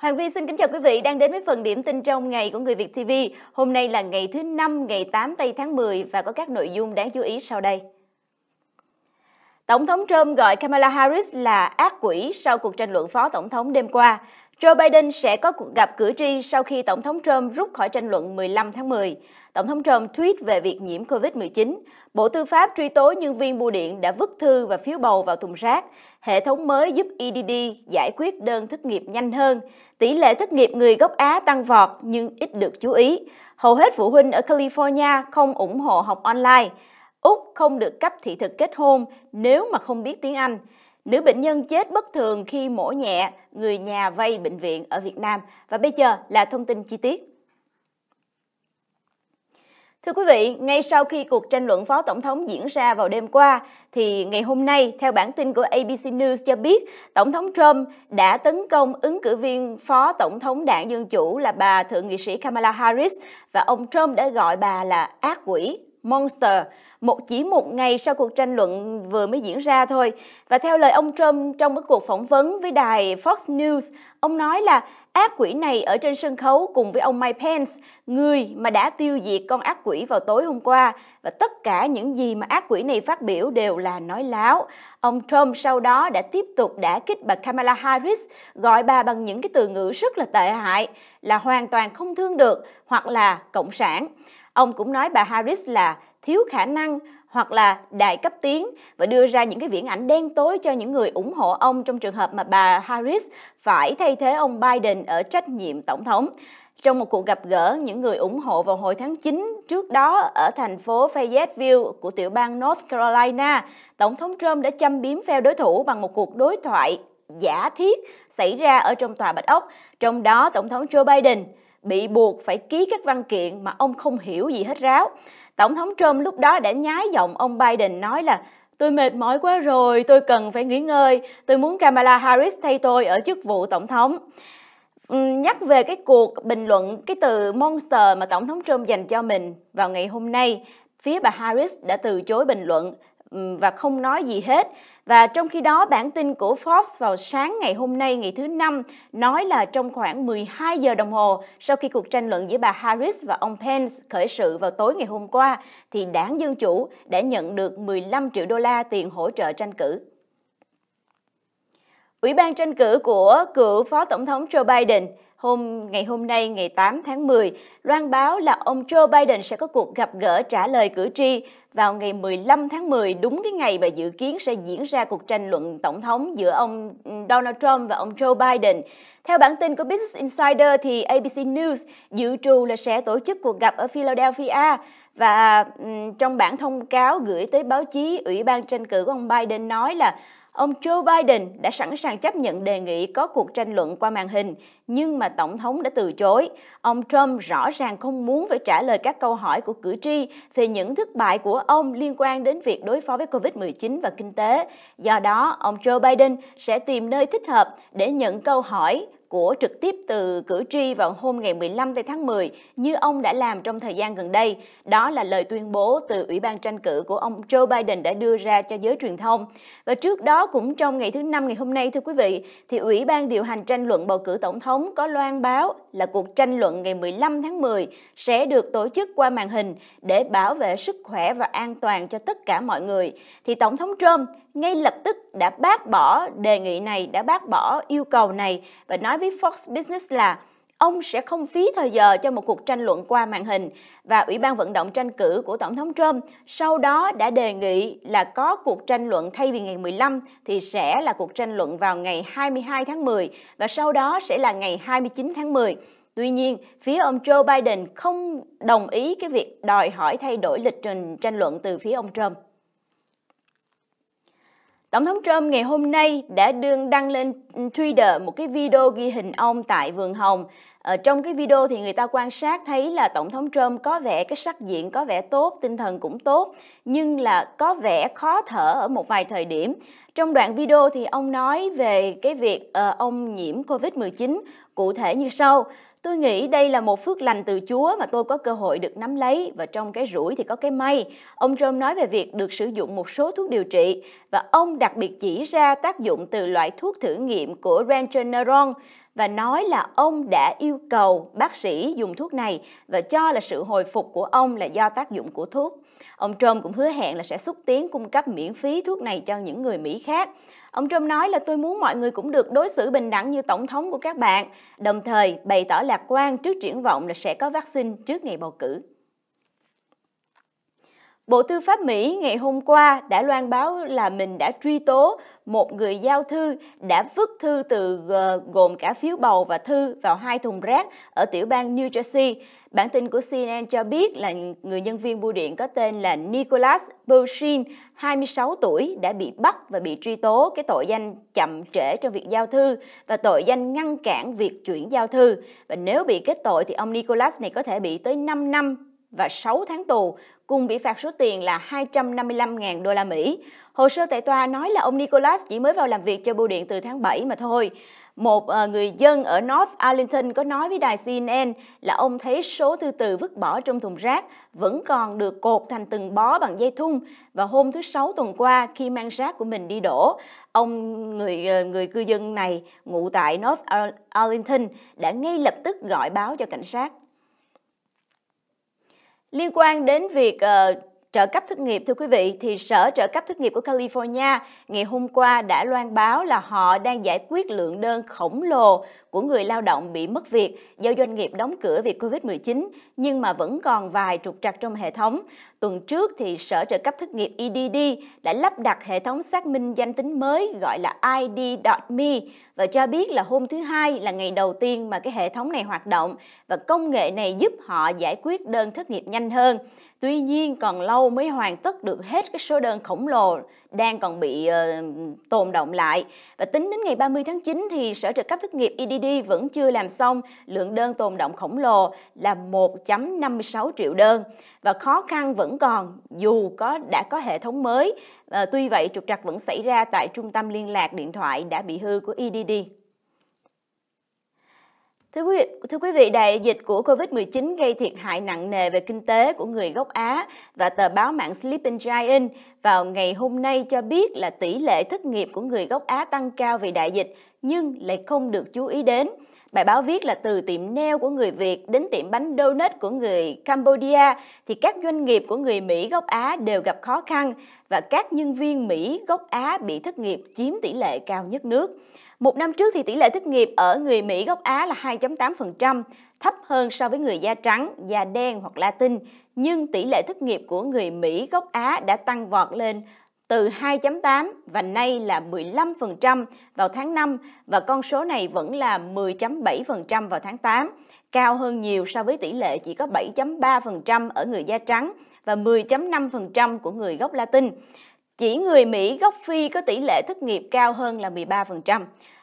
Hoàng Vi xin kính chào quý vị đang đến với phần điểm tin trong ngày của Người Việt TV. Hôm nay là ngày thứ 5, ngày 8 tây tháng 10 và có các nội dung đáng chú ý sau đây. Tổng thống Trump gọi Kamala Harris là ác quỷ sau cuộc tranh luận phó tổng thống đêm qua. Joe Biden sẽ có cuộc gặp cử tri sau khi Tổng thống Trump rút khỏi tranh luận 15 tháng 10. Tổng thống Trump tweet về việc nhiễm COVID-19. Bộ Tư pháp truy tố nhân viên bưu điện đã vứt thư và phiếu bầu vào thùng rác. Hệ thống mới giúp EDD giải quyết đơn thất nghiệp nhanh hơn. Tỷ lệ thất nghiệp người gốc Á tăng vọt nhưng ít được chú ý. Hầu hết phụ huynh ở California không ủng hộ học online. Úc không được cấp thị thực kết hôn nếu mà không biết tiếng Anh. Nữ bệnh nhân chết bất thường khi mổ nhẹ, người nhà vay bệnh viện ở Việt Nam. Và bây giờ là thông tin chi tiết. Thưa quý vị, ngay sau khi cuộc tranh luận Phó Tổng thống diễn ra vào đêm qua, thì ngày hôm nay, theo bản tin của ABC News cho biết, Tổng thống Trump đã tấn công ứng cử viên Phó Tổng thống đảng Dân Chủ là bà Thượng nghị sĩ Kamala Harris và ông Trump đã gọi bà là ác quỷ, monster một chỉ một ngày sau cuộc tranh luận vừa mới diễn ra thôi. Và theo lời ông Trump trong một cuộc phỏng vấn với đài Fox News, ông nói là ác quỷ này ở trên sân khấu cùng với ông Mike Pence, người mà đã tiêu diệt con ác quỷ vào tối hôm qua và tất cả những gì mà ác quỷ này phát biểu đều là nói láo. Ông Trump sau đó đã tiếp tục đã kích bà Kamala Harris, gọi bà bằng những cái từ ngữ rất là tệ hại, là hoàn toàn không thương được hoặc là cộng sản. Ông cũng nói bà Harris là thiếu khả năng hoặc là đại cấp tiến và đưa ra những cái viễn ảnh đen tối cho những người ủng hộ ông trong trường hợp mà bà Harris phải thay thế ông Biden ở trách nhiệm tổng thống. Trong một cuộc gặp gỡ những người ủng hộ vào hồi tháng 9 trước đó ở thành phố Fayetteville của tiểu bang North Carolina, Tổng thống Trump đã châm biếm phe đối thủ bằng một cuộc đối thoại giả thiết xảy ra ở trong tòa Bạch Ốc, trong đó Tổng thống Joe Biden bị buộc phải ký các văn kiện mà ông không hiểu gì hết ráo. Tổng thống Trump lúc đó đã nhái giọng ông Biden nói là Tôi mệt mỏi quá rồi, tôi cần phải nghỉ ngơi, tôi muốn Kamala Harris thay tôi ở chức vụ tổng thống. Nhắc về cái cuộc bình luận, cái từ monster mà Tổng thống Trump dành cho mình vào ngày hôm nay, phía bà Harris đã từ chối bình luận và không nói gì hết. Và trong khi đó, bản tin của Forbes vào sáng ngày hôm nay, ngày thứ Năm, nói là trong khoảng 12 giờ đồng hồ sau khi cuộc tranh luận giữa bà Harris và ông Pence khởi sự vào tối ngày hôm qua, thì đảng Dân Chủ đã nhận được 15 triệu đô la tiền hỗ trợ tranh cử. Ủy ban tranh cử của cựu Phó Tổng thống Joe Biden hôm ngày hôm nay ngày 8 tháng 10 loan báo là ông Joe Biden sẽ có cuộc gặp gỡ trả lời cử tri vào ngày 15 tháng 10 đúng cái ngày mà dự kiến sẽ diễn ra cuộc tranh luận tổng thống giữa ông ừ, Donald Trump và ông Joe Biden. Theo bản tin của Business Insider thì ABC News dự trù là sẽ tổ chức cuộc gặp ở Philadelphia và ừ, trong bản thông cáo gửi tới báo chí, Ủy ban tranh cử của ông Biden nói là Ông Joe Biden đã sẵn sàng chấp nhận đề nghị có cuộc tranh luận qua màn hình, nhưng mà Tổng thống đã từ chối. Ông Trump rõ ràng không muốn phải trả lời các câu hỏi của cử tri về những thất bại của ông liên quan đến việc đối phó với COVID-19 và kinh tế. Do đó, ông Joe Biden sẽ tìm nơi thích hợp để nhận câu hỏi của trực tiếp từ cử tri vào hôm ngày 15 tháng 10 như ông đã làm trong thời gian gần đây. Đó là lời tuyên bố từ Ủy ban tranh cử của ông Joe Biden đã đưa ra cho giới truyền thông. Và trước đó cũng trong ngày thứ năm ngày hôm nay thưa quý vị, thì Ủy ban điều hành tranh luận bầu cử tổng thống có loan báo là cuộc tranh luận ngày 15 tháng 10 sẽ được tổ chức qua màn hình để bảo vệ sức khỏe và an toàn cho tất cả mọi người. Thì Tổng thống Trump ngay lập tức đã bác bỏ đề nghị này, đã bác bỏ yêu cầu này và nói với Fox Business là ông sẽ không phí thời giờ cho một cuộc tranh luận qua màn hình và Ủy ban vận động tranh cử của Tổng thống Trump sau đó đã đề nghị là có cuộc tranh luận thay vì ngày 15 thì sẽ là cuộc tranh luận vào ngày 22 tháng 10 và sau đó sẽ là ngày 29 tháng 10. Tuy nhiên, phía ông Joe Biden không đồng ý cái việc đòi hỏi thay đổi lịch trình tranh luận từ phía ông Trump. Tổng thống Trump ngày hôm nay đã đương đăng lên Twitter một cái video ghi hình ông tại vườn hồng. Ở ờ, trong cái video thì người ta quan sát thấy là Tổng thống Trump có vẻ cái sắc diện có vẻ tốt, tinh thần cũng tốt, nhưng là có vẻ khó thở ở một vài thời điểm. Trong đoạn video thì ông nói về cái việc uh, ông nhiễm COVID-19 cụ thể như sau. Tôi nghĩ đây là một phước lành từ Chúa mà tôi có cơ hội được nắm lấy và trong cái rủi thì có cái may. Ông Trump nói về việc được sử dụng một số thuốc điều trị và ông đặc biệt chỉ ra tác dụng từ loại thuốc thử nghiệm của Regeneron và nói là ông đã yêu cầu bác sĩ dùng thuốc này và cho là sự hồi phục của ông là do tác dụng của thuốc. Ông Trump cũng hứa hẹn là sẽ xúc tiến cung cấp miễn phí thuốc này cho những người Mỹ khác. Ông Trump nói là tôi muốn mọi người cũng được đối xử bình đẳng như tổng thống của các bạn, đồng thời bày tỏ lạc quan trước triển vọng là sẽ có vaccine trước ngày bầu cử. Bộ Tư pháp Mỹ ngày hôm qua đã loan báo là mình đã truy tố một người giao thư đã vứt thư từ ờ, gồm cả phiếu bầu và thư vào hai thùng rác ở tiểu bang New Jersey. Bản tin của CNN cho biết là người nhân viên bưu điện có tên là Nicholas Bouchin, 26 tuổi, đã bị bắt và bị truy tố cái tội danh chậm trễ trong việc giao thư và tội danh ngăn cản việc chuyển giao thư. Và nếu bị kết tội thì ông Nicholas này có thể bị tới 5 năm và 6 tháng tù, cùng bị phạt số tiền là 255.000 đô la Mỹ. Hồ sơ tại tòa nói là ông Nicholas chỉ mới vào làm việc cho bưu điện từ tháng 7 mà thôi. Một ờ, người dân ở North Arlington có nói với đài CNN là ông thấy số thư từ vứt bỏ trong thùng rác vẫn còn được cột thành từng bó bằng dây thun và hôm thứ Sáu tuần qua khi mang rác của mình đi đổ, ông người ờ, người cư dân này ngụ tại North Arlington đã ngay lập tức gọi báo cho cảnh sát. Liên quan đến việc uh, trợ cấp thất nghiệp thưa quý vị thì Sở Trợ cấp thất nghiệp của California ngày hôm qua đã loan báo là họ đang giải quyết lượng đơn khổng lồ của người lao động bị mất việc do doanh nghiệp đóng cửa vì Covid-19 nhưng mà vẫn còn vài trục trặc trong hệ thống. Tuần trước thì Sở trợ cấp thất nghiệp EDD đã lắp đặt hệ thống xác minh danh tính mới gọi là ID.me và cho biết là hôm thứ hai là ngày đầu tiên mà cái hệ thống này hoạt động và công nghệ này giúp họ giải quyết đơn thất nghiệp nhanh hơn. Tuy nhiên còn lâu mới hoàn tất được hết cái số đơn khổng lồ đang còn bị uh, tồn động lại. Và tính đến ngày 30 tháng 9 thì Sở trợ cấp thất nghiệp EDD GDP vẫn chưa làm xong, lượng đơn tồn động khổng lồ là 1.56 triệu đơn và khó khăn vẫn còn dù có đã có hệ thống mới. À, tuy vậy trục trặc vẫn xảy ra tại trung tâm liên lạc điện thoại đã bị hư của EDD. Thưa quý, vị, thưa quý vị, đại dịch của COVID-19 gây thiệt hại nặng nề về kinh tế của người gốc Á và tờ báo mạng Sleeping Giant vào ngày hôm nay cho biết là tỷ lệ thất nghiệp của người gốc Á tăng cao vì đại dịch nhưng lại không được chú ý đến. Bài báo viết là từ tiệm nail của người Việt đến tiệm bánh donut của người Cambodia thì các doanh nghiệp của người Mỹ gốc Á đều gặp khó khăn và các nhân viên Mỹ gốc Á bị thất nghiệp chiếm tỷ lệ cao nhất nước. Một năm trước thì tỷ lệ thất nghiệp ở người Mỹ gốc Á là 2.8%, thấp hơn so với người da trắng, da đen hoặc Latin, nhưng tỷ lệ thất nghiệp của người Mỹ gốc Á đã tăng vọt lên từ 2.8 và nay là 15% vào tháng 5 và con số này vẫn là 10.7% vào tháng 8, cao hơn nhiều so với tỷ lệ chỉ có 7.3% ở người da trắng và 10.5% của người gốc Latin chỉ người Mỹ gốc Phi có tỷ lệ thất nghiệp cao hơn là 13%.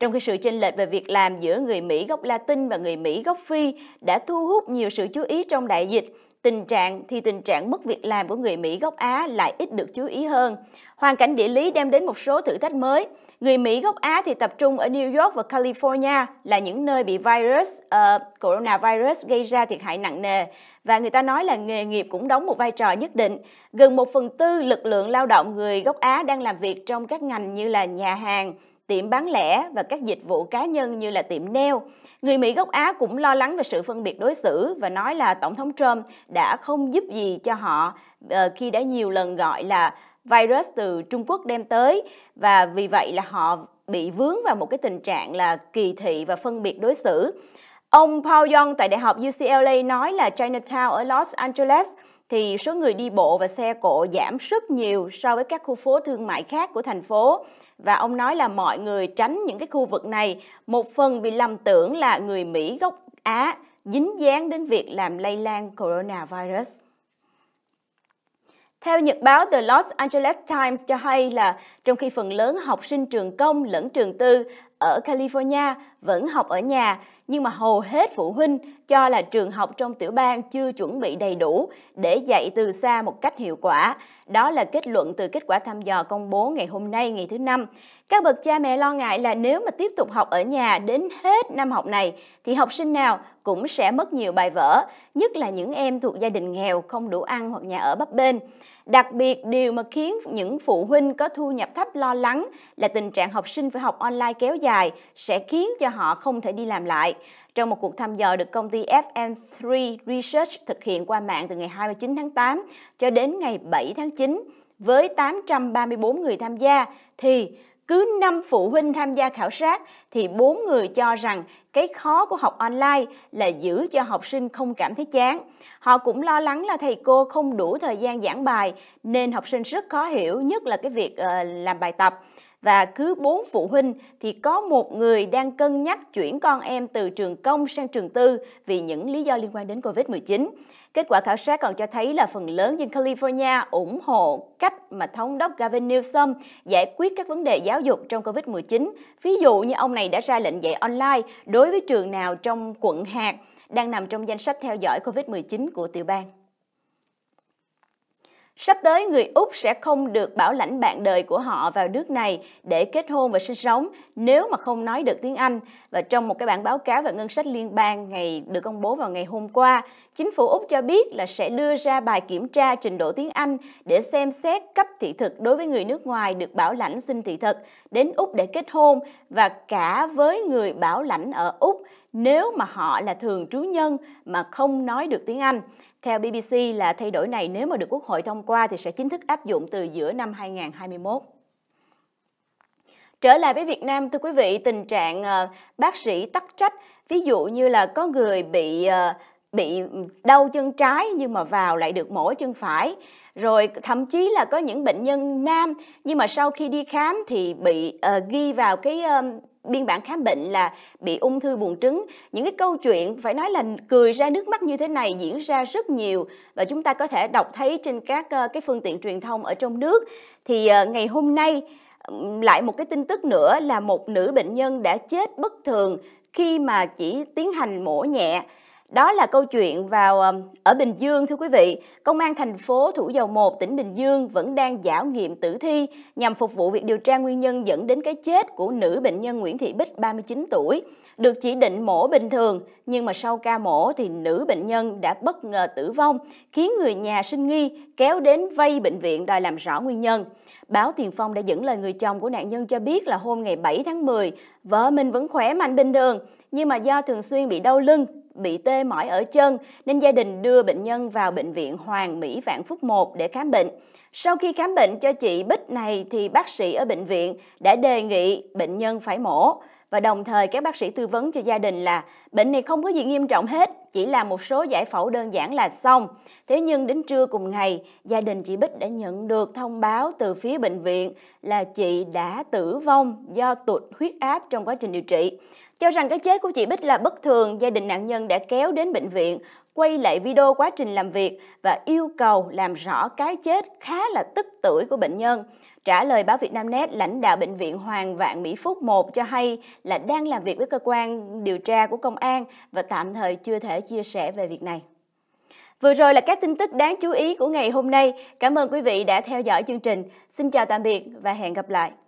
Trong khi sự chênh lệch về việc làm giữa người Mỹ gốc Latin và người Mỹ gốc Phi đã thu hút nhiều sự chú ý trong đại dịch, tình trạng thì tình trạng mất việc làm của người Mỹ gốc Á lại ít được chú ý hơn. Hoàn cảnh địa lý đem đến một số thử thách mới, Người Mỹ gốc Á thì tập trung ở New York và California là những nơi bị virus uh, coronavirus gây ra thiệt hại nặng nề và người ta nói là nghề nghiệp cũng đóng một vai trò nhất định. Gần một phần tư lực lượng lao động người gốc Á đang làm việc trong các ngành như là nhà hàng, tiệm bán lẻ và các dịch vụ cá nhân như là tiệm nail. Người Mỹ gốc Á cũng lo lắng về sự phân biệt đối xử và nói là Tổng thống Trump đã không giúp gì cho họ ờ, khi đã nhiều lần gọi là virus từ Trung Quốc đem tới và vì vậy là họ bị vướng vào một cái tình trạng là kỳ thị và phân biệt đối xử. Ông Paul Young tại Đại học UCLA nói là Chinatown ở Los Angeles thì số người đi bộ và xe cộ giảm rất nhiều so với các khu phố thương mại khác của thành phố. Và ông nói là mọi người tránh những cái khu vực này một phần vì lầm tưởng là người Mỹ gốc Á dính dáng đến việc làm lây lan coronavirus. Theo nhật báo The Los Angeles Times cho hay là trong khi phần lớn học sinh trường công lẫn trường tư ở California vẫn học ở nhà nhưng mà hầu hết phụ huynh cho là trường học trong tiểu bang chưa chuẩn bị đầy đủ để dạy từ xa một cách hiệu quả. Đó là kết luận từ kết quả thăm dò công bố ngày hôm nay ngày thứ năm. Các bậc cha mẹ lo ngại là nếu mà tiếp tục học ở nhà đến hết năm học này thì học sinh nào cũng sẽ mất nhiều bài vở, nhất là những em thuộc gia đình nghèo không đủ ăn hoặc nhà ở bấp bênh. Đặc biệt điều mà khiến những phụ huynh có thu nhập thấp lo lắng là tình trạng học sinh phải học online kéo dài sẽ khiến cho họ không thể đi làm lại trong một cuộc thăm dò được công ty FM3 Research thực hiện qua mạng từ ngày 29 tháng 8 cho đến ngày 7 tháng 9 với 834 người tham gia thì cứ 5 phụ huynh tham gia khảo sát thì 4 người cho rằng cái khó của học online là giữ cho học sinh không cảm thấy chán. Họ cũng lo lắng là thầy cô không đủ thời gian giảng bài nên học sinh rất khó hiểu nhất là cái việc uh, làm bài tập và cứ 4 phụ huynh thì có một người đang cân nhắc chuyển con em từ trường công sang trường tư vì những lý do liên quan đến Covid-19. Kết quả khảo sát còn cho thấy là phần lớn dân California ủng hộ cách mà thống đốc Gavin Newsom giải quyết các vấn đề giáo dục trong Covid-19. Ví dụ như ông này đã ra lệnh dạy online đối với trường nào trong quận hạt đang nằm trong danh sách theo dõi COVID-19 của tiểu bang. Sắp tới, người Úc sẽ không được bảo lãnh bạn đời của họ vào nước này để kết hôn và sinh sống nếu mà không nói được tiếng Anh. Và trong một cái bản báo cáo về ngân sách liên bang ngày được công bố vào ngày hôm qua, chính phủ Úc cho biết là sẽ đưa ra bài kiểm tra trình độ tiếng Anh để xem xét cấp thị thực đối với người nước ngoài được bảo lãnh xin thị thực đến Úc để kết hôn và cả với người bảo lãnh ở Úc nếu mà họ là thường trú nhân mà không nói được tiếng Anh. Theo BBC là thay đổi này nếu mà được Quốc hội thông qua thì sẽ chính thức áp dụng từ giữa năm 2021. Trở lại với Việt Nam, thưa quý vị, tình trạng ờ, bác sĩ tắc trách, ví dụ như là có người bị ờ, bị đau chân trái nhưng mà vào lại được mổ chân phải. Rồi thậm chí là có những bệnh nhân nam nhưng mà sau khi đi khám thì bị uh, ghi vào cái uh, biên bản khám bệnh là bị ung thư buồng trứng những cái câu chuyện phải nói là cười ra nước mắt như thế này diễn ra rất nhiều và chúng ta có thể đọc thấy trên các ờ, cái phương tiện truyền thông ở trong nước thì ờ, ngày hôm nay lại một cái tin tức nữa là một nữ bệnh nhân đã chết bất thường khi mà chỉ tiến hành mổ nhẹ đó là câu chuyện vào ờ, ở Bình Dương thưa quý vị. Công an thành phố Thủ Dầu Một, tỉnh Bình Dương vẫn đang giả nghiệm tử thi nhằm phục vụ việc điều tra nguyên nhân dẫn đến cái chết của nữ bệnh nhân Nguyễn Thị Bích 39 tuổi. Được chỉ định mổ bình thường, nhưng mà sau ca mổ thì nữ bệnh nhân đã bất ngờ tử vong, khiến người nhà sinh nghi kéo đến vây bệnh viện đòi làm rõ nguyên nhân. Báo Tiền Phong đã dẫn lời người chồng của nạn nhân cho biết là hôm ngày 7 tháng 10, vợ mình vẫn khỏe mạnh bình thường, nhưng mà do thường xuyên bị đau lưng, bị tê mỏi ở chân nên gia đình đưa bệnh nhân vào bệnh viện Hoàng Mỹ Vạn Phúc 1 để khám bệnh. Sau khi khám bệnh cho chị Bích này thì bác sĩ ở bệnh viện đã đề nghị bệnh nhân phải mổ và đồng thời các bác sĩ tư vấn cho gia đình là bệnh này không có gì nghiêm trọng hết, chỉ là một số giải phẫu đơn giản là xong. Thế nhưng đến trưa cùng ngày, gia đình chị Bích đã nhận được thông báo từ phía bệnh viện là chị đã tử vong do tụt huyết áp trong quá trình điều trị. Cho rằng cái chết của chị Bích là bất thường, gia đình nạn nhân đã kéo đến bệnh viện, quay lại video quá trình làm việc và yêu cầu làm rõ cái chết khá là tức tuổi của bệnh nhân. Trả lời báo Việt Nam Net, lãnh đạo Bệnh viện Hoàng Vạn Mỹ Phúc 1 cho hay là đang làm việc với cơ quan điều tra của công an và tạm thời chưa thể chia sẻ về việc này. Vừa rồi là các tin tức đáng chú ý của ngày hôm nay. Cảm ơn quý vị đã theo dõi chương trình. Xin chào tạm biệt và hẹn gặp lại.